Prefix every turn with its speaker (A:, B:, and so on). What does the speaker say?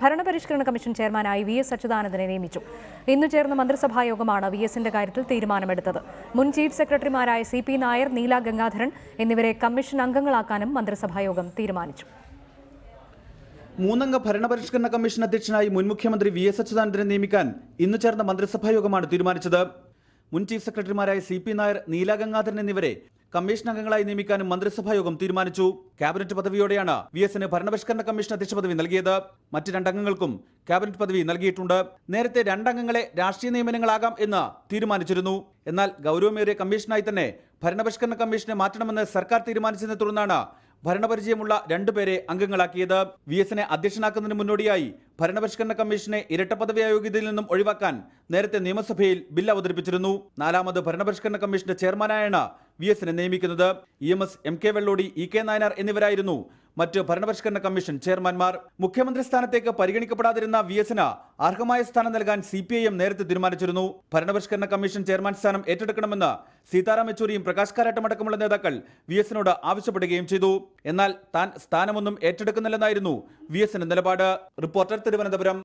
A: ഭരണപരിഷ്കരണ commission ചെയർമാനായി V S അച്യുതാനന്ദനെ നിയമിച്ചു ഇന്ന് ചേർന്ന മന്ത്രിസഭാ യോഗമാണ് വി എസിന്റെ കാര്യത്തിൽ തീരുമാനമെടുത്തത് മുൻ ചീഫ് സെക്രട്ടറിമാരായ സി പി നായർ നീല ഗംഗാധരൻ എന്നിവരെ കമ്മീഷൻ അംഗങ്ങളാക്കാനും മന്ത്രിസഭായോഗം തീരുമാനിച്ചു
B: മൂന്നംഗ ഭരണപരിഷ്കരണ കമ്മീഷൻ അധ്യക്ഷനായി മുൻ മുഖ്യമന്ത്രി വി എസ് അച്യുതാനന്ദനെ നിയമിക്കാൻ ഇന്ന് ചേർന്ന മന്ത്രിസഭാ യോഗമാണ് തീരുമാനിച്ചത് മുൻ ചീഫ് സെക്രട്ടറിമാരായ സി പി നായർ നീല ഗംഗാധരൻ എന്നിവരെ കമ്മീഷൻ അംഗങ്ങളായി നിയമിക്കാനും മന്ത്രിസഭാ യോഗം തീരുമാനിച്ചു ക്യാബിനറ്റ് പദവിയോടെയാണ് വി എന് ഭരണപരിഷ്കരണ കമ്മീഷൻ അധ്യക്ഷ പദവി നൽകിയത് മറ്റ് രണ്ടംഗങ്ങൾക്കും ക്യാബിനറ്റ് പദവി നൽകിയിട്ടുണ്ട് നേരത്തെ രണ്ടംഗങ്ങളെ രാഷ്ട്രീയ നിയമനങ്ങളാകാം എന്ന് തീരുമാനിച്ചിരുന്നു എന്നാൽ ഗൗരവമേറിയ കമ്മീഷനായി തന്നെ ഭരണപരിഷ്കരണ കമ്മീഷനെ മാറ്റണമെന്ന് സർക്കാർ തീരുമാനിച്ചതിനെ തുടർന്നാണ് ഭരണപരിചയമുള്ള രണ്ടുപേരെ അംഗങ്ങളാക്കിയത് വി എസിനെ അധ്യക്ഷനാക്കുന്നതിന് മുന്നോടിയായി ഭരണപരിഷ്കരണ കമ്മീഷനെ പദവി അയോഗ്യതയിൽ നിന്നും ഒഴിവാക്കാൻ നേരത്തെ നിയമസഭയിൽ ബിൽ അവതരിപ്പിച്ചിരുന്നു നാലാമത് ഭരണപരിഷ്കരണ കമ്മീഷന്റെ ചെയർമാനായാണ് വി എസിനെ നിയമിക്കുന്നത് E M S M K Vellodi E K Nayanar എന്നിവരായിരുന്നു മറ്റ് ഭരണപരിഷ്കരണ കമ്മീഷൻ ചെയർമാൻമാർ മുഖ്യമന്ത്രി സ്ഥാനത്തേക്ക് പരിഗണിക്കപ്പെടാതിരുന്ന വി എസിന് അർഹമായ സ്ഥാനം നൽകാൻ സി പി ഐ എം നേരത്തെ തീരുമാനിച്ചിരുന്നു ഭരണപരിഷ്കരണ കമ്മീഷൻ ചെയർമാൻ സ്ഥാനം ഏറ്റെടുക്കണമെന്ന് സീതാറാം യെച്ചൂരിയും പ്രകാശ് കാരാട്ടുമടക്കമുള്ള നേതാക്കൾ വി എസിനോട് ആവശ്യപ്പെടുകയും ചെയ്തു എന്നാൽ താൻ സ്ഥാനമൊന്നും ഏറ്റെടുക്കുന്നില്ലെന്നായിരുന്നു വി എസിന്റെ നിലപാട് റിപ്പോർട്ടർ തിരുവനന്തപുരം